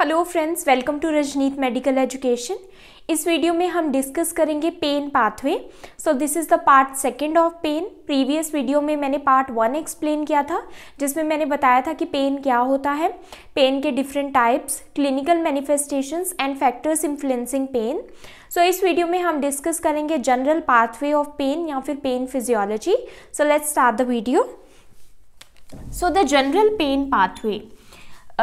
Hello friends welcome to Rajneet medical education इस video में हम डिस्कस करेंगे pain pathway so this is the part second of pain previous video में मैंने part one explain किया था जिसमें मैंने बताया था कि पेन क्या होता है पेन के different types clinical manifestations and factors influencing pain so इस वीडियो में हम डिस्कस करेंगे जनरल पाथवे ऑफ पेन या फिर pain physiology so let's start the video so the general pain pathway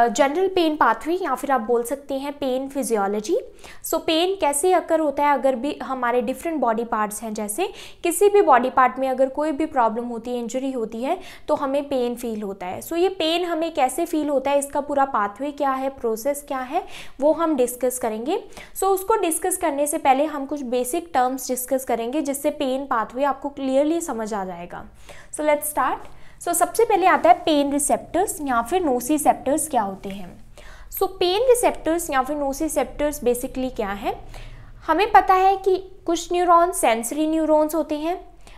general pain pathway या फिर आप बोल सकते हैं पेन फिजियोलॉजी सो पेन कैसे अकर होता है अगर भी हमारे डिफरेंट बॉडी पार्ट्स हैं जैसे किसी भी बॉडी पार्ट में अगर कोई भी प्रॉब्लम होती है इंजरी होती है तो हमें पेन फील होता है सो so, ये पेन हमें कैसे फील होता है इसका पूरा पाथवे क्या है प्रोसेस क्या है वो हम डिस्कस करेंगे सो so, उसको डिस्कस करने से पहले हम कुछ बेसिक टर्म्स डिस्कस करेंगे जिससे पेन पाथवे आपको क्लियरली समझ आ जाएगा so let's start so so, सबसे पहले आता है पेन रिसेप्टर्स या फिर नोसी सेप्टर्स क्या होते हैं सो पेन रिसेप्टर्स या फिर नोसी सेप्टर्स बेसिकली क्या है हमें पता है कि कुछ न्यूरॉन सेंसरी न्यूरॉन्स होते हैं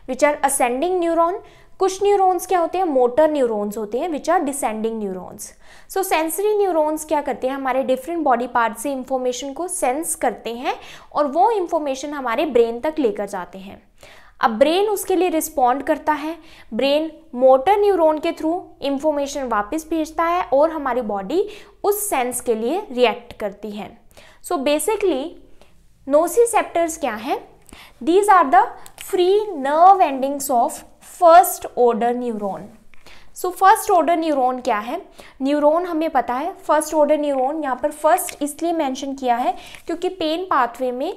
विच आर असेंडिंग न्यूरॉन कुछ न्यूरॉन्स क्या होते हैं मोटर न्यूरॉन्स होते हैं which are descending neurons so sensory neurons क्या करते हैं हमारे डिफरेंट बॉडी पार्ट से इंफॉर्मेशन को सेंस करते हैं और वो इंफॉर्मेशन हमारे ब्रेन तक लेकर जाते हैं अब ब्रेन उसके लिए रिस्पॉन्ड करता है ब्रेन मोटर न्यूरॉन के थ्रू इंफॉर्मेशन वापस भेजता है और हमारी बॉडी उस सेंस के लिए रिएक्ट करती है सो बेसिकली नोसीसेप्टर्स क्या हैं these are the free nerve endings of first order neuron so first order neuron क्या है न्यूरॉन हमें पता है फर्स्ट ऑर्डर न्यूरॉन यहाँ पर फर्स्ट इसलिए मेंशन किया है क्योंकि पेन पाथवे में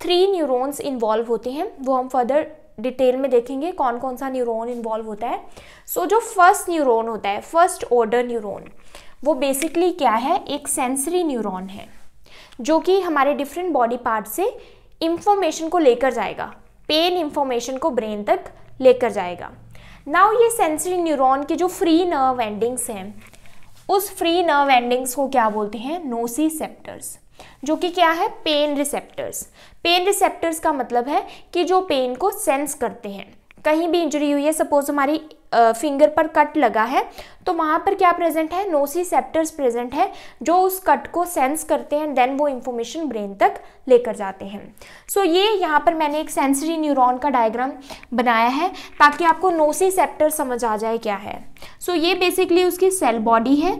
थ्री न्यूरॉन्स इन्वॉल्व होते हैं वो हम फर्दर डिटेल में देखेंगे कौन कौन सा न्यूरोन इन्वॉल्व होता है सो so, जो फर्स्ट न्यूरोन होता है फर्स्ट ऑर्डर न्यूरोन वो बेसिकली क्या है एक सेंसरी न्यूरोन है जो कि हमारे डिफरेंट बॉडी पार्ट से इंफॉर्मेशन को लेकर जाएगा पेन इंफॉर्मेशन को ब्रेन तक लेकर जाएगा नाउ ये सेंसरी न्यूरोन के जो फ्री नर्व एंडिंग्स हैं उस फ्री नर्व एंडिंग्स को क्या बोलते हैं नोसी सेप्टर्स जो कि क्या है पेन रिसेप्टर्स पेन रिसेप्टर्स का मतलब है कि जो पेन को सेंस करते हैं कहीं भी इंजरी हुई है सपोज हमारी फिंगर पर कट लगा है तो वहाँ पर क्या प्रेजेंट है नोसी सेप्टर्स प्रेजेंट है जो उस कट को सेंस करते हैं देन वो इंफॉर्मेशन ब्रेन तक लेकर जाते हैं सो so, ये यहाँ पर मैंने एक सेंसरी न्यूरॉन का डायग्राम बनाया है ताकि आपको नोसी सेप्टर समझ आ जाए क्या है सो so, ये बेसिकली उसकी सेल बॉडी है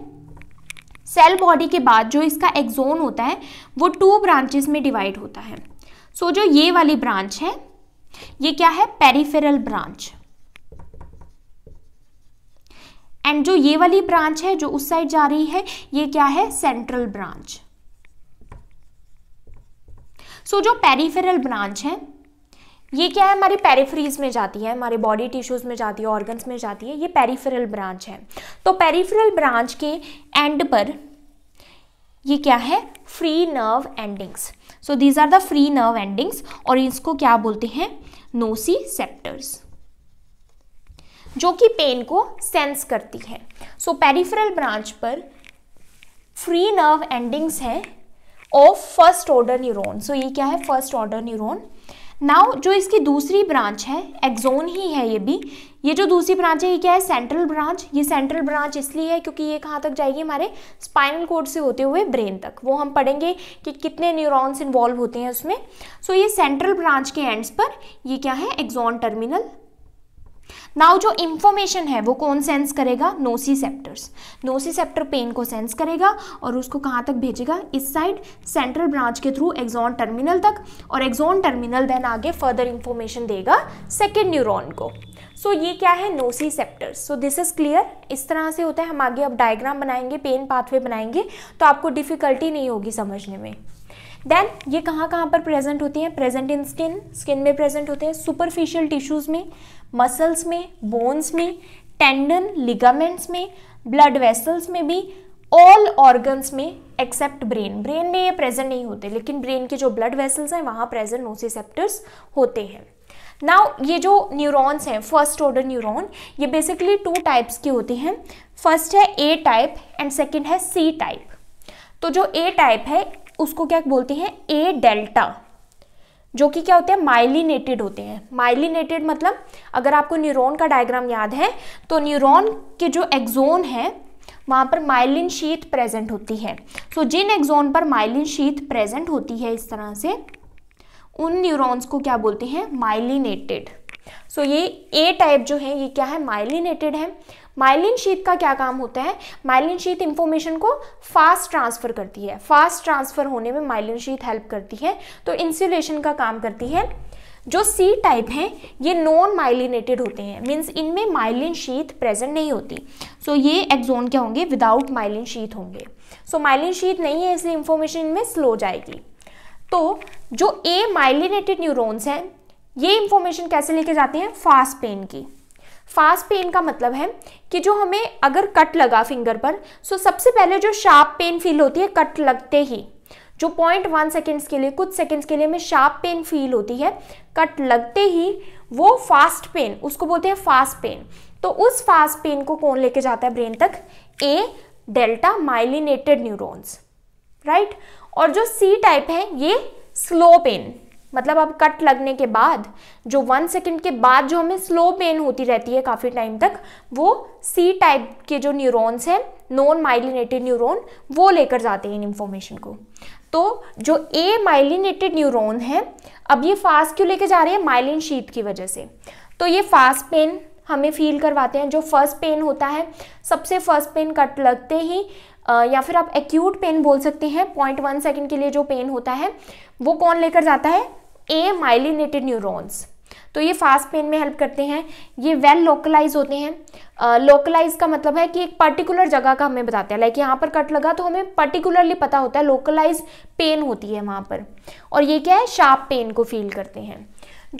सेल बॉडी के बाद जो इसका एक्जोन होता है वो टू ब्रांचेस में डिवाइड होता है सो so, जो ये वाली ब्रांच है ये क्या है पेरिफेरल ब्रांच एंड जो ये वाली ब्रांच है जो उस साइड जा रही है ये क्या है सेंट्रल ब्रांच सो so, जो पेरिफेरल ब्रांच है ये क्या है हमारे पेरीफ्रीज में जाती है हमारे बॉडी टिश्यूज़ में जाती है ऑर्गन्स में जाती है ये पेरीफेरल ब्रांच है तो पेरीफेरल ब्रांच के एंड पर ये क्या है free nerve endings so these are the free nerve endings और इसको क्या बोलते हैं नोसी सेप्टर्स जो कि पेन को सेंस करती है सो पेरीफेरल ब्रांच पर फ्री नर्व एंडिंग्स हैं of first order neuron so ये क्या है फर्स्ट ऑर्डर न्यूरोन नाउ जो इसकी दूसरी ब्रांच है एक्जोन ही है ये भी ये जो दूसरी ब्रांच है ये क्या है सेंट्रल ब्रांच ये सेंट्रल ब्रांच इसलिए है क्योंकि ये कहाँ तक जाएगी हमारे स्पाइनल कोड से होते हुए ब्रेन तक वो हम पढ़ेंगे कि कितने न्यूरॉन्स इन्वॉल्व होते हैं उसमें सो so, ये सेंट्रल ब्रांच के एंड्स पर ये क्या है एक्जोन टर्मिनल नाउ जो इन्फॉर्मेशन है वो कौन सेंस करेगा nociceptors nociceptor pain को सेंस करेगा और उसको कहाँ तक भेजेगा इस साइड सेंट्रल ब्रांच के थ्रू एग्जॉन टर्मिनल तक और एग्जॉन टर्मिनल देन आगे फर्दर इंफॉर्मेशन देगा सेकेंड न्यूरोन को सो so, ये क्या है nociceptors so this is clear इस तरह से होता है हम आगे अब डायग्राम बनाएंगे पेन पाथवे बनाएंगे तो आपको डिफ़िकल्टी नहीं होगी समझने में देन ये कहाँ कहाँ पर प्रेजेंट होती हैं प्रेजेंट इन स्किन स्किन में प्रेजेंट होते हैं सुपरफिशियल टिश्यूज़ में मसल्स में बोन्स में टेंडन लिगामेंट्स में ब्लड वेसल्स में भी ऑल ऑर्गन्स में एक्सेप्ट ब्रेन ब्रेन में ये प्रेजेंट नहीं होते लेकिन ब्रेन के जो ब्लड वेसल्स हैं वहाँ प्रेजेंट नोसिसेप्टर्स होते हैं नाउ ये जो न्यूरॉन्स हैं फर्स्ट ऑर्डर न्यूरॉन ये बेसिकली टू टाइप्स की होती हैं फर्स्ट है ए टाइप एंड सेकेंड है सी टाइप तो जो ए टाइप है उसको क्या बोलते हैं ए डेल्टा जो कि क्या होते हैं माइलिनेटेड होते हैं माइलिनेटेड मतलब अगर आपको न्यूरॉन का डायग्राम याद है तो न्यूरॉन के जो एक्जोन है वहाँ पर माइलिन शीत प्रेजेंट होती है सो so, जिन एक्जोन पर माइलिन शीत प्रेजेंट होती है इस तरह से उन न्यूरॉन्स को क्या बोलते हैं माइलिनेटेड सो so, ये ए टाइप जो है ये क्या है माइलिनेटेड है माइलिन शीत का क्या काम होता है माइलिन शीत इंफॉर्मेशन को फास्ट ट्रांसफ़र करती है फास्ट ट्रांसफ़र होने में माइलिन शीत हेल्प करती है तो इंसुलेशन का काम करती है जो सी टाइप हैं ये नॉन माइलिनेटेड होते हैं मीन्स इनमें माइलिन शीत प्रेजेंट नहीं होती सो so, ये एक्जोन क्या होंगे विदाउट माइलिन शीत होंगे सो so, माइलिन शीत नहीं है इसलिए इंफॉर्मेशन इनमें स्लो जाएगी तो जो ए माइलिनेटेड न्यूरोन्स हैं ये इन्फॉर्मेशन कैसे लेके जाते हैं फास्ट पेन की फास्ट पेन का मतलब है कि जो हमें अगर कट लगा फिंगर पर सो सबसे पहले जो शार्प पेन फील होती है कट लगते ही जो पॉइंट वन सेकेंड्स के लिए कुछ सेकेंड्स के लिए हमें शार्प पेन फील होती है कट लगते ही वो फास्ट पेन उसको बोलते हैं फास्ट पेन तो उस फास्ट पेन को कौन लेके जाता है ब्रेन तक A delta myelinated neurons right और जो सी टाइप है ये स्लो पेन मतलब अब कट लगने के बाद जो वन सेकेंड के बाद जो हमें स्लो पेन होती रहती है काफ़ी टाइम तक वो सी टाइप के जो न्यूरॉन्स हैं नॉन माइलिनेटेड न्यूरॉन वो लेकर जाते हैं इन इन्फॉर्मेशन को तो जो ए माइलिनेटेड न्यूरॉन है अब ये फास्ट क्यों लेके जा रहे हैं माइलिन शीत की वजह से तो ये फास्ट पेन हमें फील करवाते हैं जो फर्स्ट पेन होता है सबसे फर्स्ट पेन कट लगते ही या फिर आप एक्यूट पेन बोल सकते हैं पॉइंट वन सेकेंड के लिए जो पेन होता है वो कौन लेकर जाता है ए माइलिनेटेड न्यूरोन्स तो ये फास्ट पेन में हेल्प करते हैं ये वेल लोकलाइज होते हैं लोकलाइज का मतलब है कि एक पर्टिकुलर जगह का हमें बताते हैं लाइक यहाँ पर कट लगा तो हमें पर्टिकुलरली पता होता है लोकलाइज पेन होती है वहाँ पर और ये क्या है शार्प पेन को फील करते हैं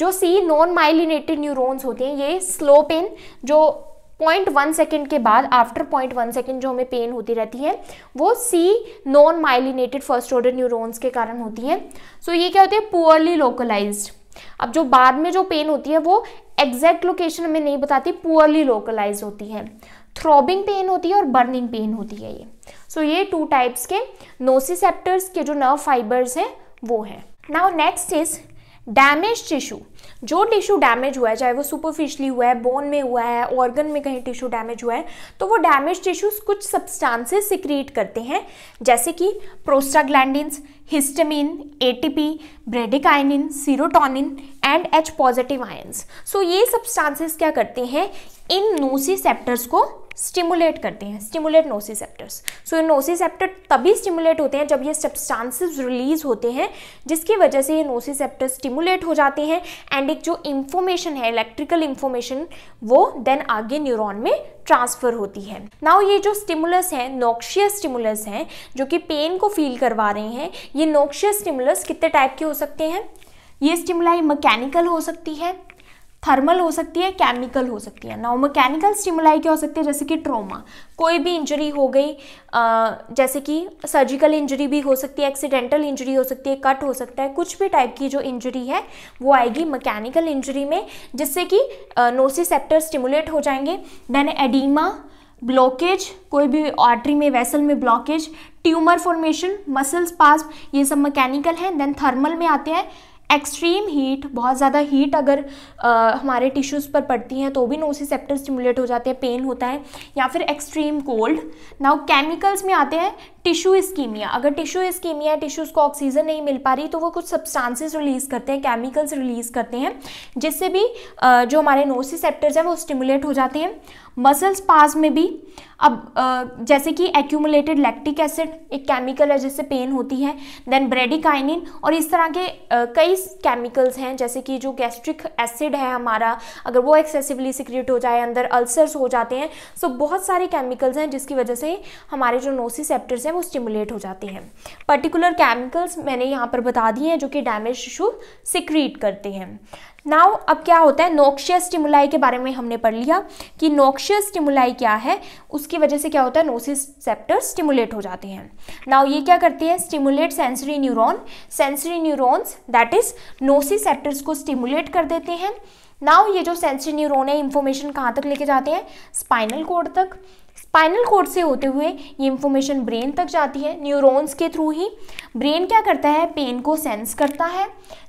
जो सी नॉन माइलिनेटेड न्यूरोन्स होते हैं ये स्लो पेन जो पॉइंट वन सेकेंड के बाद आफ्टर पॉइंट वन सेकेंड जो हमें पेन होती रहती है वो C non myelinated first order neurons के कारण होती है सो so, ये क्या होती है पुअरली लोकलाइज्ड अब जो बाद में जो पेन होती है वो एग्जैक्ट लोकेशन हमें नहीं बताती पुअरली लोकलाइज होती है थ्रॉबिंग पेन होती है और बर्निंग पेन होती है ये सो so, ये टू टाइप्स के नोसिसेप्टर्स के जो नर्व फाइबर्स हैं वो हैं now next is damage tissue जो टिश्यू डैमेज हुआ है चाहे वो सुपरफिशली हुआ है बोन में हुआ है ऑर्गन में कहीं टिश्यू डैमेज हुआ है तो वो डैमेज टिश्यूज कुछ सब्सटेंसेस सिक्रिएट करते हैं जैसे कि prostaglandins histamine ATP bradykinin serotonin and H positive ions so ये सब्सटेंसेस क्या करते हैं इन नोसी सेप्टर्स को स्टिमुलेट करते हैं स्टिमुलेट नोसीसेप्टर्स सो ये नोसीसेप्टर तभी स्टिमुलेट होते हैं जब ये सब्सटांसिस रिलीज होते हैं जिसकी वजह से ये नोसीसेप्टर स्टिमुलेट हो जाते हैं एंड एक जो इन्फॉर्मेशन है इलेक्ट्रिकल इन्फॉर्मेशन वो देन आगे न्यूरोन में ट्रांसफ़र होती है नाउ ये जो स्टिमुलस हैं नोक्शियस स्टिमुलस हैं जो कि पेन को फील करवा रहे हैं ये नोक्शियस स्टिमुलस कितने टाइप के हो सकते हैं ये स्टिमुलाई मैकेनिकल हो सकती है थर्मल हो सकती है केमिकल हो सकती है नाउ मैकेनिकल स्टिमुलाई क्या हो सकती है जैसे कि ट्रोमा कोई भी इंजरी हो गई जैसे कि सर्जिकल इंजरी भी हो सकती है एक्सीडेंटल इंजरी हो सकती है कट हो सकता है कुछ भी टाइप की जो इंजरी है वो आएगी मैकेनिकल इंजरी में जिससे कि नोसीसेप्टर स्टिमुलेट हो जाएंगे देन एडीमा ब्लॉकेज कोई भी आर्टरी में वेसल में blockage tumour formation muscle spasm ये सब मैकेनिकल हैं देन थर्मल में आते हैं एक्सट्रीम हीट बहुत ज़्यादा हीट अगर आ, हमारे टिश्यूज़ पर पड़ती हैं तो भी सेप्टर स्टिमुलेट हो जाते हैं पेन होता है या फिर एक्सट्रीम कोल्ड नाउ केमिकल्स में आते हैं टिश्यू स्कीमिया अगर टिश्यू स्कीमिया टिश्यूज़ को ऑक्सीजन नहीं मिल पा रही तो वो कुछ सब्सटेंसेस रिलीज करते हैं केमिकल्स रिलीज करते हैं जिससे भी जो हमारे नोसी सेप्टर्स हैं वो स्टिमुलेट हो जाते हैं मसल्स पास में भी अब जैसे कि एक्यूमुलेटेड लैक्टिक एसिड एक केमिकल है जिससे पेन होती है देन ब्रेडिकाइनिन और इस तरह के कई केमिकल्स हैं जैसे कि जो गैस्ट्रिक एसिड है हमारा अगर वो एक्सेसिवली सिक्रिएट हो जाए अंदर अल्सर्स हो जाते हैं सो बहुत सारे केमिकल्स हैं जिसकी वजह से हमारे जो नोसी सेप्टर्स हैं वो स्टिमुलेट हो जाते हैं पर्टिकुलर केमिकल्स मैंने यहाँ पर बता दिए हैं जो कि डैमेज टिश्यू सिक्रीट करते हैं नाउ अब क्या होता है नोक्शियस स्टिमुलाई के बारे में हमने पढ़ लिया कि नोक्शियस स्टिमुलाई क्या है उसकी वजह से क्या होता है नोसिस सेप्टर स्टिमुलेट हो जाते हैं नाउ ये क्या करते हैं stimulate sensory neuron sensory neurons that is nociceptors को स्टिमुलेट कर देते हैं नाउ ये जो सेंसरी न्यूरोन है इन्फॉर्मेशन कहाँ तक लेके जाते हैं स्पाइनल कोड तक स्पाइनल कोड से होते हुए ये इन्फॉर्मेशन ब्रेन तक जाती है न्यूरॉन्स के थ्रू ही ब्रेन क्या करता है पेन को सेंस करता है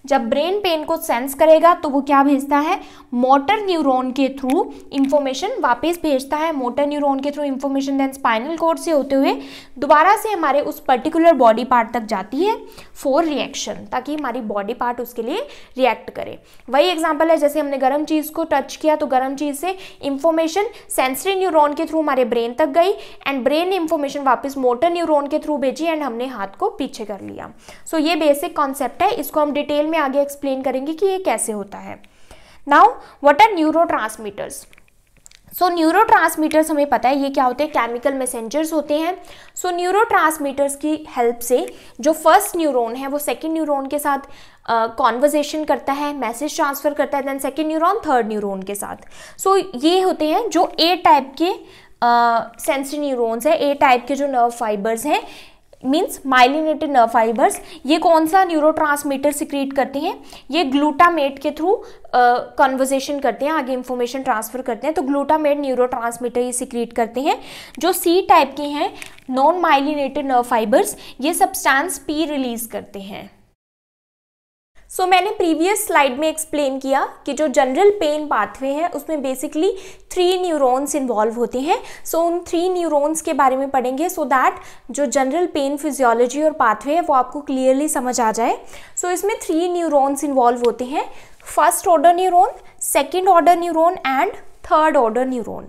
जब ब्रेन पेन को सेंस करेगा तो वो क्या भेजता है मोटर न्यूरॉन के थ्रू इन्फॉर्मेशन वापस भेजता है मोटर न्यूरॉन के through information then spinal cord से होते हुए दोबारा से हमारे उस पर्टिकुलर बॉडी पार्ट तक जाती है फॉर रिएक्शन ताकि हमारी बॉडी पार्ट उसके लिए रिएक्ट करे वही एग्जाम्पल है जैसे हमने गर्म चीज़ को टच किया तो गर्म चीज़ से इन्फॉर्मेशन सेंसरी न्यूरोन के थ्रू हमारे ब्रेन ब्रेन तक गई एंड ब्रेन ने इंफॉर्मेशन वापस मोटर न्यूरोन के थ्रू भेजी एंड हमने हाथ को पीछे कर लिया सो so, ये बेसिक कॉन्सेप्ट है इसको हम डिटेल में आगे एक्सप्लेन करेंगे कि ये कैसे होता है now what are neuro so so, neuro हमें पता है ये क्या होते हैं केमिकल मैसेंजर्स होते हैं सो so, न्यूरो की हेल्प से जो फर्स्ट न्यूरॉन है वो सेकेंड न्यूरॉन के साथ कॉन्वर्जेशन uh, करता है मैसेज ट्रांसफ़र करता है then second neuron third neuron के साथ सो so, ये होते हैं जो ए टाइप के सेंसरी न्यूरोन्स है ए टाइप के जो नर्व फाइबर्स हैं मीन्स माइलिनेटेड नर्व फाइबर्स ये कौन सा न्यूरो ट्रांसमीटर सिक्रिएट करते हैं ये ग्लूटामेट के थ्रू कन्वर्जेशन uh, करते हैं आगे इंफॉर्मेशन ट्रांसफर करते हैं तो ग्लूटामेट ट्रांसमीटर ये सिक्रिएट करते हैं जो सी टाइप के हैं नॉन माइलिनेटेड नर्व फाइबर्स ये सब्सटैंस पी रिलीज करते हैं सो so, मैंने प्रीवियस स्लाइड में एक्सप्लेन किया कि जो जनरल पेन पाथवे है उसमें बेसिकली थ्री न्यूरॉन्स इन्वॉल्व होते हैं सो so, उन थ्री न्यूरॉन्स के बारे में पढ़ेंगे सो so दैट जो जनरल पेन फिजियोलॉजी और पाथवे है वो आपको क्लियरली समझ आ जाए सो so, इसमें थ्री न्यूरॉन्स इन्वॉल्व होते हैं first order neuron second order neuron and third order neuron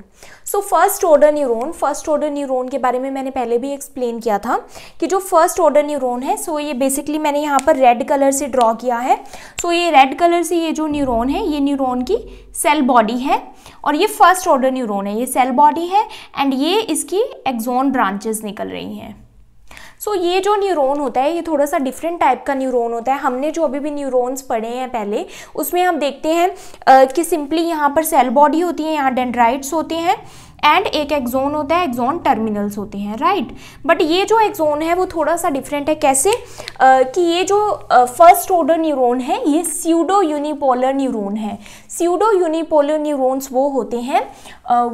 so first order neuron first order neuron के बारे में मैंने पहले भी एक्सप्लेन किया था कि जो फर्स्ट ऑर्डर न्यूरोन है सो so ये बेसिकली मैंने यहाँ पर रेड कलर से ड्रॉ किया है सो so ये रेड कलर से ये जो न्यूरोन है ये न्यूरोन की सेल बॉडी है और ये फर्स्ट ऑर्डर न्यूरोन है ये सेल बॉडी है एंड ये इसकी एक्जोन ब्रांचेस निकल रही हैं सो so, ये जो न्यूरोन होता है ये थोड़ा सा डिफरेंट टाइप का न्यूरोन होता है हमने जो अभी भी न्यूरोन्स पढ़े हैं पहले उसमें हम देखते हैं कि सिंपली यहाँ पर सेल बॉडी होती है यहाँ डेंड्राइट्स होते हैं एंड एक एक्जोन होता है एक्जोन टर्मिनल्स होते हैं राइट बट ये जो एक्जोन है वो थोड़ा सा डिफरेंट है कैसे uh, कि ये जो फर्स्ट ऑर्डर न्यूरोन है ये स्यूडो यूनिपोलर न्यूरोन है स्यूडो यूनिपोलर न्यूरोन्स वो होते हैं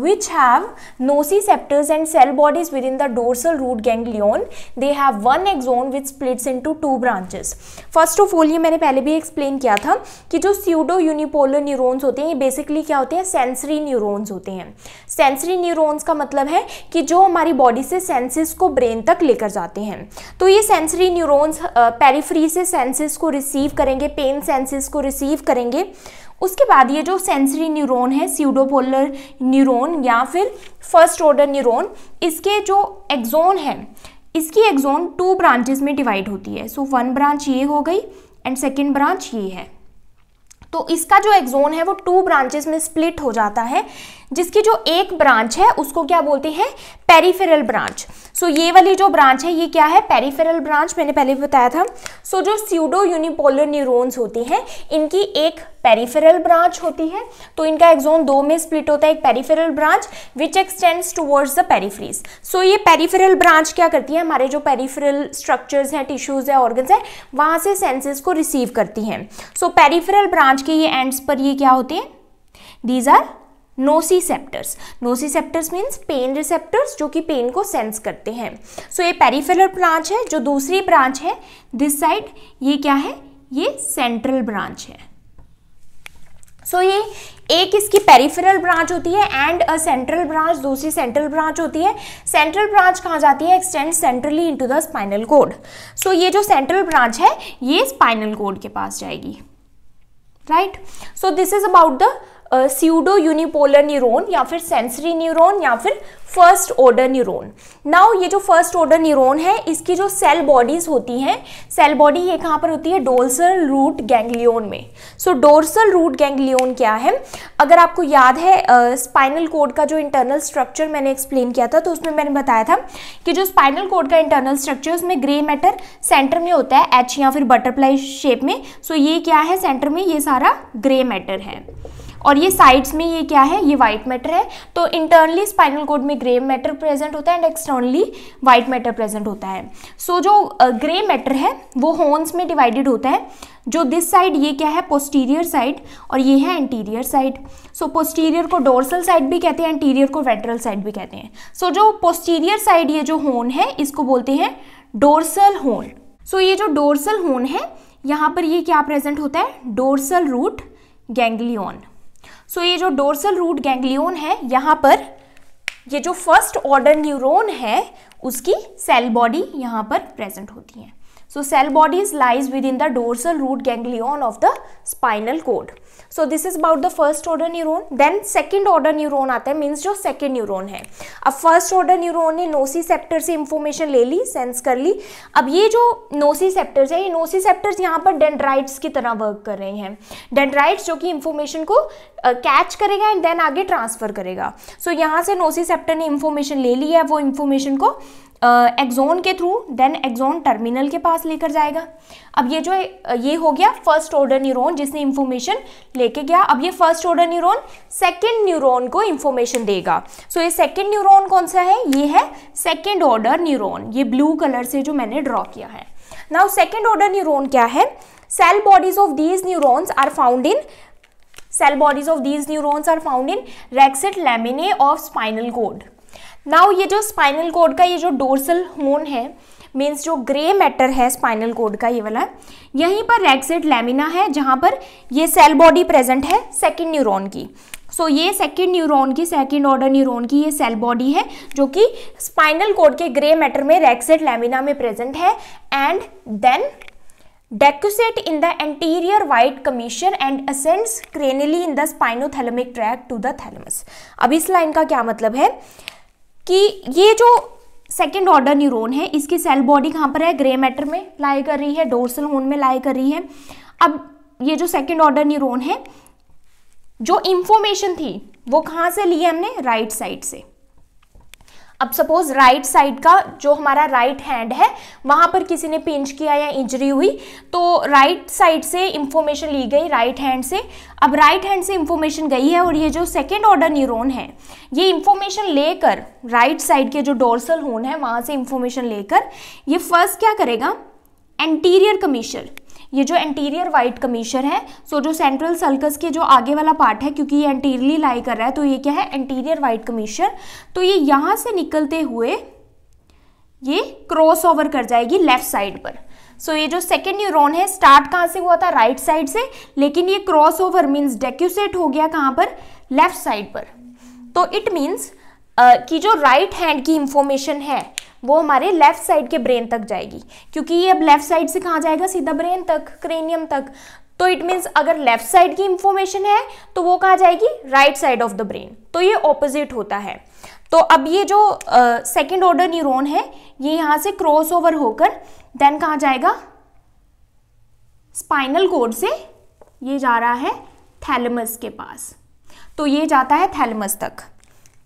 which have nociceptors and cell bodies within the dorsal root ganglion they have one axon which splits into two branches first of all ये मैंने पहले भी explain किया था कि जो स्यूडो यूनिपोलर न्यूरोन्स होते हैं ये बेसिकली क्या होते हैं सेंसरी न्यूरोन्स होते हैं सेंसरी न्यूरोन्स का मतलब है कि जो हमारी बॉडी से सेंसेस को ब्रेन तक लेकर जाते हैं तो ये सेंसरी न्यूरोन्स पेरीफ्री से सेंसेस को रिसीव करेंगे पेन सेंसेस को रिसीव करेंगे उसके बाद ये जो सेंसरी न्यूरॉन है सीडोपोलर न्यूरॉन या फिर फर्स्ट ऑर्डर न्यूरॉन इसके जो एक्जोन है इसकी एक्जोन टू ब्रांचेस में डिवाइड होती है सो वन ब्रांच ये हो गई एंड सेकेंड ब्रांच ये है तो इसका जो एक्जोन है वो टू ब्रांचेस में स्प्लिट हो जाता है जिसकी जो एक ब्रांच है उसको क्या बोलते हैं पेरीफेरल ब्रांच सो ये वाली जो ब्रांच है ये क्या है पेरीफेरल ब्रांच मैंने पहले भी बताया था सो so, जो स्यूडो यूनिपोलर न्यूरोन्स होती हैं इनकी एक पेरीफेरल ब्रांच होती है तो इनका एक्जोन दो में स्प्लिट होता है एक peripheral branch which extends towards the peripheries so ये पेरीफेरल ब्रांच क्या करती है हमारे जो पेरीफेरल स्ट्रक्चर्स हैं टिश्यूज हैं ऑर्गन्स हैं वहाँ से सेंसेस को रिसीव करती हैं सो पेरीफेरल ब्रांच के ये एंड्स पर ये क्या होते हैं these are nociceptors nociceptors means pain receptors जो कि पेन को सेंस करते हैं सो so, ये पेरीफेरल ब्रांच है जो दूसरी ब्रांच है दिस साइड ये क्या है ये सेंट्रल ब्रांच है सो so, ये एक इसकी पेरीफेरल ब्रांच होती है एंड अ सेंट्रल ब्रांच दूसरी सेंट्रल ब्रांच होती है सेंट्रल ब्रांच कहाँ जाती है extend centrally into the spinal cord so ये जो सेंट्रल ब्रांच है ये स्पाइनल कोड के पास जाएगी right so this is about the pseudo unipolar neuron या फिर सेंसरी न्यूरोन या फिर फर्स्ट ऑर्डर न्यूरोन नाउ ये जो फर्स्ट ऑर्डर न्यूरोन है इसकी जो सेल बॉडीज होती हैं सेल बॉडी ये कहाँ पर होती है डोर्सल रूट गैंग्लियोन में सो डोर्सल रूट गैंग्लियोन क्या है अगर आपको याद है स्पाइनल uh, कोड का जो इंटरनल स्ट्रक्चर मैंने एक्सप्लेन किया था तो उसमें मैंने बताया था कि जो स्पाइनल कोड का इंटरनल स्ट्रक्चर उसमें ग्रे मैटर सेंटर में होता है एच या फिर बटरफ्लाई शेप में सो so ये क्या है सेंटर में ये सारा ग्रे मैटर है और ये साइड्स में ये क्या है ये वाइट मैटर है तो इंटरनली स्पाइनल कोड में ग्रे मैटर प्रेजेंट होता है and externally white matter present होता है सो so, जो ग्रे uh, मैटर है वो हॉर्न्स में डिवाइडेड होता है जो दिस साइड ये क्या है पोस्टीरियर साइड और ये है एंटीरियर साइड सो पोस्टीरियर को डोर्सल साइड भी कहते हैं एंटीरियर को वेंट्रल साइड भी कहते हैं सो so, जो पोस्टीरियर साइड ये जो होन है इसको बोलते हैं डोर्सल होन सो ये जो डोर्सल होन है यहाँ पर ये क्या प्रेजेंट होता है डोर्सल रूट गैंग्लियन सो ये जो डोर्सल रूट गैंग्लियोन है यहाँ पर ये जो फर्स्ट ऑर्डर न्यूरोन है उसकी सेल बॉडी यहाँ पर प्रेजेंट होती है so cell bodies lies within the dorsal root ganglion of the spinal cord so this is about the first order neuron then second order neuron आता है means जो second neuron है अब first order neuron ने नोसी sceptre से information ले ली sense कर ली अब ये जो नोसी सेप्टर्स है ये नोसी सेप्टर्स यहाँ पर डेंड्राइट्स की तरह वर्क कर रहे हैं डेंड्राइट्स जो कि इंफॉर्मेशन को कैच uh, करेगा एंड देन आगे ट्रांसफर करेगा सो so, यहाँ से नोसी सेप्टर ने इंफॉर्मेशन ले ली है वो इंफॉर्मेशन को एक्जोन के थ्रू देन एक्जोन टर्मिनल के पास लेकर जाएगा अब ये जो है ये हो गया फर्स्ट ऑर्डर न्यूरॉन जिसने इंफॉर्मेशन लेके गया अब ये first order neuron second neuron को इन्फॉर्मेशन देगा सो so, ये सेकेंड न्यूरॉन कौन सा है ये है सेकेंड ऑर्डर न्यूरोन ये ब्लू कलर से जो मैंने ड्रॉ किया है नाउ सेकेंड ऑर्डर न्यूरोन क्या है cell bodies of these neurons are found in cell bodies of these neurons are found in Rexed laminae of spinal cord now ये जो स्पाइनल कोड का ये जो डोर्सल होन है मीन्स जो ग्रे मैटर है स्पाइनल कोड का ये वाला यहीं पर रैक्सेट लेमिना है जहाँ पर ये सेल बॉडी प्रेजेंट है सेकेंड न्यूरोन की सो so, ये सेकेंड न्यूरॉन की सेकेंड ऑर्डर न्यूरॉन की ये सेल बॉडी है जो कि स्पाइनल कोड के ग्रे मैटर में रैक्सेट लेमिना में प्रेजेंट है and then decussate in the anterior white commission and ascends cranially in the spinothalamic tract to the thalamus अब इस लाइन का क्या मतलब है कि ये जो सेकेंड ऑर्डर न्यूरोन है इसकी सेल बॉडी कहाँ पर है ग्रे मैटर में लाई कर रही है डोर्सल होन में लाई कर रही है अब ये जो सेकेंड ऑर्डर न्यूरोन है जो इन्फॉर्मेशन थी वो कहाँ से ली है हमने राइट right साइड से अब सपोज राइट साइड का जो हमारा राइट हैंड है वहाँ पर किसी ने पिंच किया या इंजरी हुई तो राइट साइड से इंफॉर्मेशन ली गई राइट हैंड से अब राइट हैंड से इंफॉर्मेशन गई है और ये जो सेकेंड ऑर्डर न्यूरोन है ये इंफॉर्मेशन लेकर राइट साइड के जो डोर्सल होन है वहाँ से इंफॉर्मेशन लेकर ये फर्स्ट क्या करेगा एंटीरियर कमीशन ये जो एंटीरियर वाइट कमीशर है सो जो सेंट्रल सल्कस के जो आगे वाला पार्ट है क्योंकि ये एंटीरियरली लाई कर रहा है तो ये क्या है एंटीरियर वाइट कमीशर तो ये यहाँ से निकलते हुए ये क्रॉस ओवर कर जाएगी लेफ्ट साइड पर सो so, ये जो सेकेंड न्यूरोन है स्टार्ट कहाँ से हुआ था राइट right साइड से लेकिन ये क्रॉस ओवर मीन्स डेक्यूसेट हो गया कहाँ पर लेफ्ट साइड पर तो इट मीन्स uh, कि जो राइट right हैंड की इंफॉर्मेशन है वो हमारे लेफ्ट साइड के ब्रेन तक जाएगी क्योंकि ये अब लेफ्ट साइड से कहाँ जाएगा सीधा ब्रेन तक क्रेनियम तक तो इट मीन्स अगर लेफ्ट साइड की इंफॉर्मेशन है तो वो कहाँ जाएगी right side of the brain तो ये ऑपोजिट होता है तो अब ये जो सेकेंड ऑर्डर न्यूरोन है ये यहाँ से क्रॉस ओवर होकर देन कहाँ जाएगा स्पाइनल कोड से ये जा रहा है थैलमस के पास तो ये जाता है थैलमस तक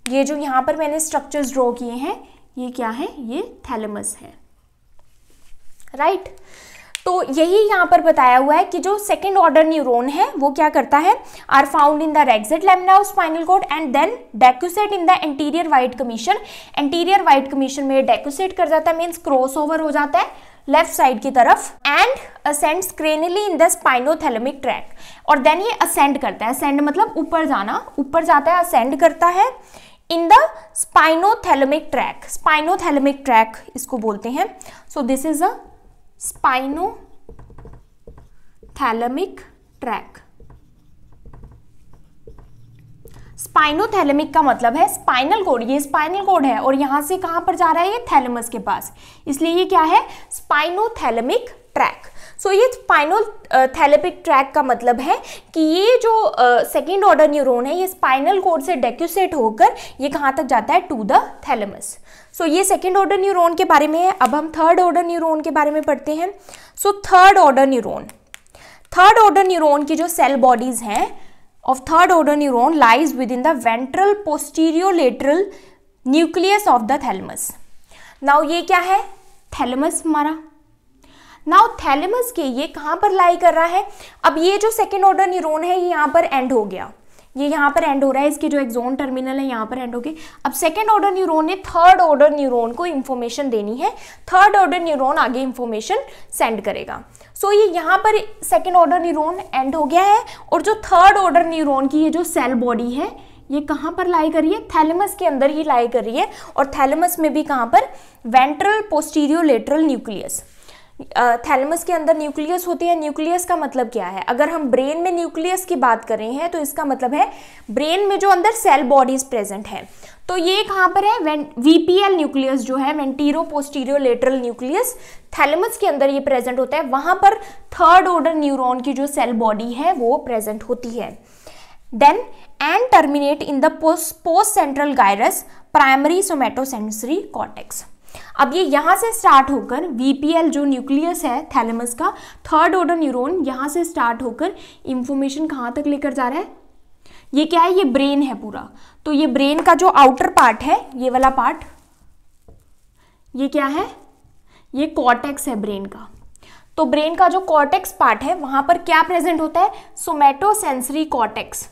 ये जो यहाँ पर मैंने स्ट्रक्चर्स ड्रॉ किए हैं ये क्या है ये थैलेमस है राइट right? तो यही यहाँ पर बताया हुआ है कि जो सेकेंड ऑर्डर न्यूरोन है वो क्या करता है are found in the Rexed lamina of spinal cord and then decussate in the anterior white commissure anterior white commissure में डेक्यूसेट कर जाता है मीन्स क्रॉस ओवर हो जाता है लेफ्ट साइड की तरफ and ascend cranially in the spinothalamic tract और देन ये असेंड करता है असेंड मतलब ऊपर जाना ऊपर जाता है असेंड करता है in the spinothalamic tract spinothalamic tract इसको बोलते हैं so this is a thalamic tract spinothalamic का मतलब है स्पाइनल कोड ये स्पाइनल कोड है और यहां से कहां पर जा रहा है ये थैलमस के पास इसलिए ये क्या है स्पाइनोथेलमिक ट्रैक सो ये स्पाइनल थैलेपिक ट्रैक का मतलब है कि ये जो सेकेंड ऑर्डर न्यूरोन है ये स्पाइनल कोड से डेक्यूसेट होकर ये कहाँ तक जाता है टू द थैलेमस सो ये सेकेंड ऑर्डर न्यूरोन के बारे में है अब हम थर्ड ऑर्डर न्यूरोन के बारे में पढ़ते हैं so third order neuron third order neuron की जो सेल बॉडीज हैं of third order neuron lies within the ventral posterolateral nucleus of the thalamus now ये क्या है थैलमस हमारा नाउ थैलेमस के ये कहाँ पर लाई कर रहा है अब ये जो सेकेंड ऑर्डर न्यूरोन है ये यहाँ पर एंड हो गया ये यहाँ पर एंड हो रहा है इसके जो एक्जोन टर्मिनल है यहाँ पर एंड हो गए अब सेकेंड ऑर्डर न्यूरोन ने थर्ड ऑर्डर न्यूरोन को इन्फॉर्मेशन देनी है थर्ड ऑर्डर न्यूरोन आगे इन्फॉर्मेशन सेंड करेगा सो so, ये यहाँ पर सेकेंड ऑर्डर न्यूरोन एंड हो गया है और जो थर्ड ऑर्डर न्यूरोन की ये जो सेल बॉडी है ये कहाँ पर लाई कर रही है थैलेमस के अंदर ही लाई कर रही है और थैलेमस में भी कहाँ पर वेंट्रल लेटरल न्यूक्लियस थैलमस के अंदर न्यूक्लियस होती है न्यूक्लियस का मतलब क्या है अगर हम ब्रेन में न्यूक्लियस की बात कर रहे हैं तो इसका मतलब है ब्रेन में जो अंदर सेल बॉडीज प्रेजेंट है तो ये कहाँ पर है पी एल न्यूक्लियस जो है ventro postero lateral nucleus thalamus के अंदर ये प्रेजेंट होता है वहाँ पर थर्ड ऑर्डर न्यूरोन की जो सेल बॉडी है वो प्रेजेंट होती है then and terminate in the post central gyrus primary somatosensory cortex अब ये यहाँ से स्टार्ट होकर वीपीएल जो न्यूक्लियस है थैलेमस का थर्ड ऑर्डर न्यूरोन यहाँ से स्टार्ट होकर इंफॉर्मेशन कहाँ तक लेकर जा रहा है ये क्या है ये ब्रेन है पूरा तो ये ब्रेन का जो आउटर पार्ट है ये वाला पार्ट ये क्या है ये कॉटेक्स है ब्रेन का तो ब्रेन का जो कॉटेक्स पार्ट है वहां पर क्या प्रेजेंट होता है सोमेटोसेंसरी कॉटेक्स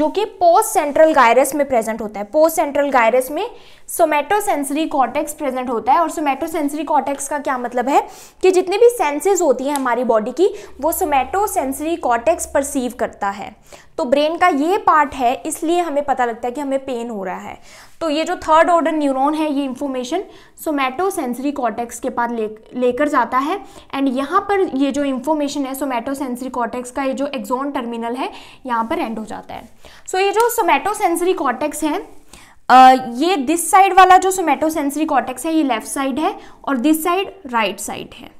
जो कि पोस्ट सेंट्रल गायरस में प्रेजेंट होता है पोस्ट सेंट्रल गायरस में सोमैटोसेंसरी कॉटेक्स प्रेजेंट होता है और सोमैटोसेंसरी कॉटेक्स का क्या मतलब है कि जितनी भी सेंसेस होती हैं हमारी बॉडी की वो सोमेटोसेंसरी कॉटेक्स परसीव करता है तो ब्रेन का ये पार्ट है इसलिए हमें पता लगता है कि हमें पेन हो रहा है तो ये जो थर्ड ऑर्डर न्यूरोन है ये इन्फॉर्मेशन सोमेटो सेंसरी कॉटेक्स के पास ले लेकर जाता है एंड यहाँ पर ये जो इन्फॉर्मेशन है सोमेटो सेंसरी कॉटेक्स का ये जो एक्जोन टर्मिनल है यहाँ पर एंड हो जाता है सो so, ये जो सोमेटो सेंसरी कॉटेक्स है ये दिस साइड वाला जो सोमेटोसेंसरी कॉटेक्स है ये लेफ्ट साइड है और दिस साइड राइट साइड है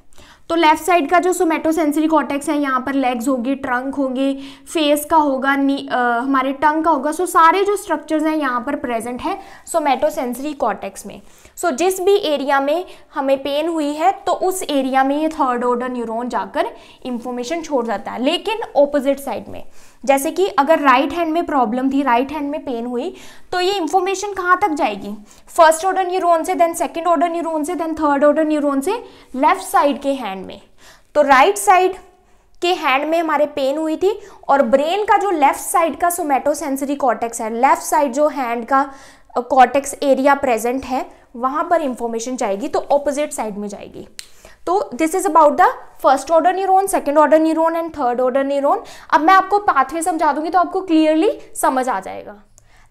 तो लेफ्ट साइड का जो सोमेटोसेंसरी कॉटेक्स है यहाँ पर लेग्स होगी ट्रंक होंगे फेस का होगा नी आ, हमारे टंग का होगा सो so, सारे जो स्ट्रक्चर्स हैं यहाँ पर प्रेजेंट है सोमेटोसेंसरी कॉटेक्स में सो so, जिस भी एरिया में हमें पेन हुई है तो उस एरिया में ये थर्ड ऑर्डर न्यूरोन जाकर इंफॉर्मेशन छोड़ जाता है लेकिन ऑपोजिट साइड में जैसे कि अगर राइट हैंड में प्रॉब्लम थी राइट हैंड में पेन हुई तो ये इन्फॉर्मेशन कहाँ तक जाएगी फर्स्ट ऑर्डर न्यूरोन से देन सेकेंड ऑर्डर न्यूरोन से देन थर्ड ऑर्डर न्यूरोन से लेफ्ट साइड के हैंड में तो राइट साइड के हैंड में हमारे पेन हुई थी और ब्रेन का जो लेफ्ट साइड का सोमेटोसेंसरी कॉटेक्स कॉर्टेक्स है लेफ्ट साइड जो हैंड का कॉर्टेक्स एरिया प्रेजेंट है वहाँ पर इंफॉर्मेशन जाएगी तो ऑपोजिट साइड में जाएगी तो this is about the first order neuron second order neuron and third order neuron अब मैं आपको पाथवे समझा दूंगी तो आपको क्लियरली समझ आ जाएगा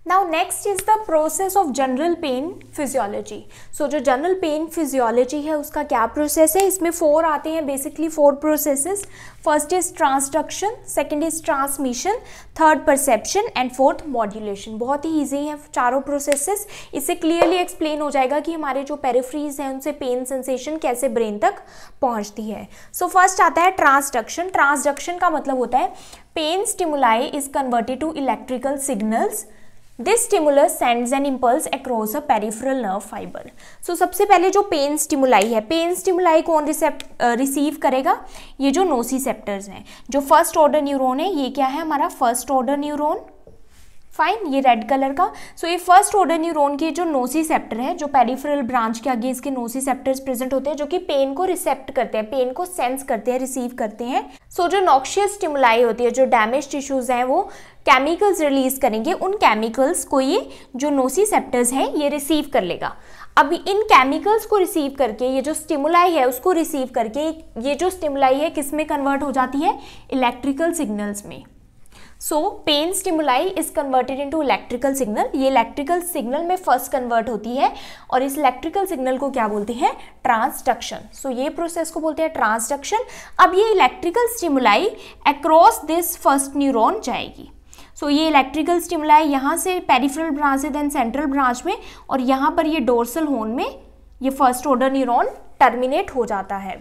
now next is the process of general pain physiology so जो जनरल पेन फिजियोलॉजी है उसका क्या प्रोसेस है इसमें फोर आते हैं basically four processes first is transduction second is transmission third perception and fourth modulation बहुत ही ईजी है चारों प्रोसेसेस इससे क्लियरली एक्सप्लेन हो जाएगा कि हमारे जो पेरेफ्रीज हैं उनसे पेन सेंसेशन कैसे ब्रेन तक पहुँचती है सो so, फर्स्ट आता है ट्रांसडक्शन ट्रांसडक्शन का मतलब होता है pain stimuli is converted to electrical signals this stimulus sends an impulse across a peripheral nerve fibre so सबसे पहले जो पेन स्टिमुलाई है पेन स्टिमुलाई कौन रिसेप्ट रिसीव करेगा ये जो नोसी सेप्टर्स हैं जो फर्स्ट ऑर्डर न्यूरोन है ये क्या है हमारा फर्स्ट ऑर्डर न्यूरोन फाइन ये रेड कलर का सो so, ये फर्स्ट ऑर्डर न्यूरोन की जो नोसी सेप्टर है जो पेरिफेरल ब्रांच के आगे इसके नोसी सेप्टर्स प्रेजेंट होते हैं जो कि पेन को रिसेप्ट करते हैं पेन को सेंस करते हैं रिसीव करते हैं सो so, जो नॉक्शियस स्टिमुलाई होती है जो डैमेज टिश्यूज हैं वो केमिकल्स रिलीज करेंगे उन केमिकल्स को ये जो नोसी सेप्टर्स हैं ये रिसीव कर लेगा अब इन केमिकल्स को रिसीव करके ये जो स्टिमुलाई है उसको रिसीव करके ये जो स्टिमुलाई है किस में कन्वर्ट हो जाती है इलेक्ट्रिकल सिग्नल्स में so pain stimuli is converted into electrical signal ये इलेक्ट्रिकल सिग्नल में फर्स्ट कन्वर्ट होती है और इस इलेक्ट्रिकल सिग्नल को क्या बोलते हैं ट्रांसडक्शन सो ये प्रोसेस को बोलते हैं ट्रांसडक्शन अब ये electrical stimuli across this first neuron जाएगी सो so, ये इलेक्ट्रिकल स्टिमुलाई यहाँ से पेरीफ्रल ब्रांच से देन सेंट्रल ब्रांच में और यहाँ पर ये डोरसल होन में ये फर्स्ट ऑर्डर न्यूरोन टर्मिनेट हो जाता है